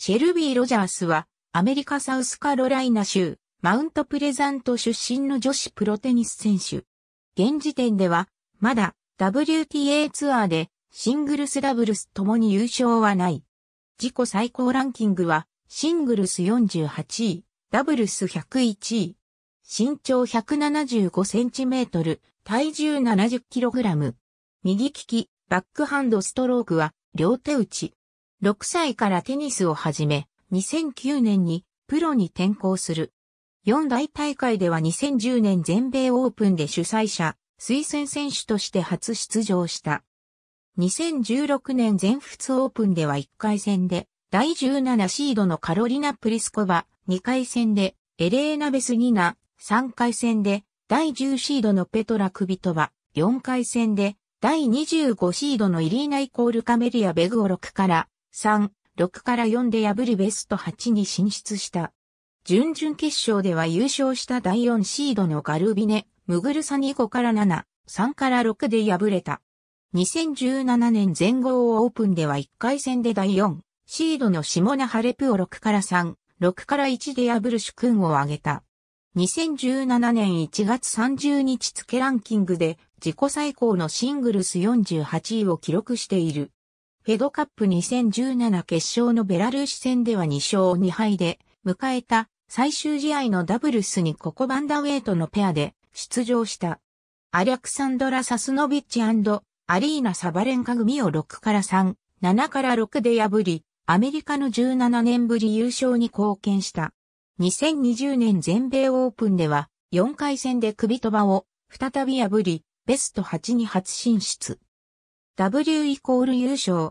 シェルビー・ロジャースは、アメリカ・サウスカロライナ州、マウントプレザント出身の女子プロテニス選手。現時点では、まだ WTA ツアーでシングルスダブルスともに優勝はない。自己最高ランキングは、シングルス48位、ダブルス101位。身長175センチメートル、体重70キログラム。右利き、バックハンドストロークは、両手打ち。6歳からテニスを始め、2009年にプロに転向する。4大大会では2010年全米オープンで主催者、推薦選手として初出場した。2016年全仏オープンでは1回戦で、第17シードのカロリナ・プリスコバ、2回戦で、エレーナ・ベスニナ、3回戦で、第10シードのペトラ・クビトバ、4回戦で、第25シードのイリーナ・イコール・カメリア・ベグオロクから、3、6から4で破りベスト8に進出した。準々決勝では優勝した第4シードのガルビネ、ムグルサに5から7、3から6で敗れた。2017年全豪オープンでは1回戦で第4、シードのシモナ・ハレプを6から3、6から1で破る主君を挙げた。2017年1月30日付ランキングで自己最高のシングルス48位を記録している。ヘドカップ2017決勝のベラルーシ戦では2勝2敗で、迎えた最終試合のダブルスにココバンダウェイトのペアで出場した。アレクサンドラ・サスノビッチアリーナ・サバレンカ組を6から3、7から6で破り、アメリカの17年ぶり優勝に貢献した。2020年全米オープンでは、4回戦で首飛ばを再び破り、ベスト8に初進出。W イコール優勝。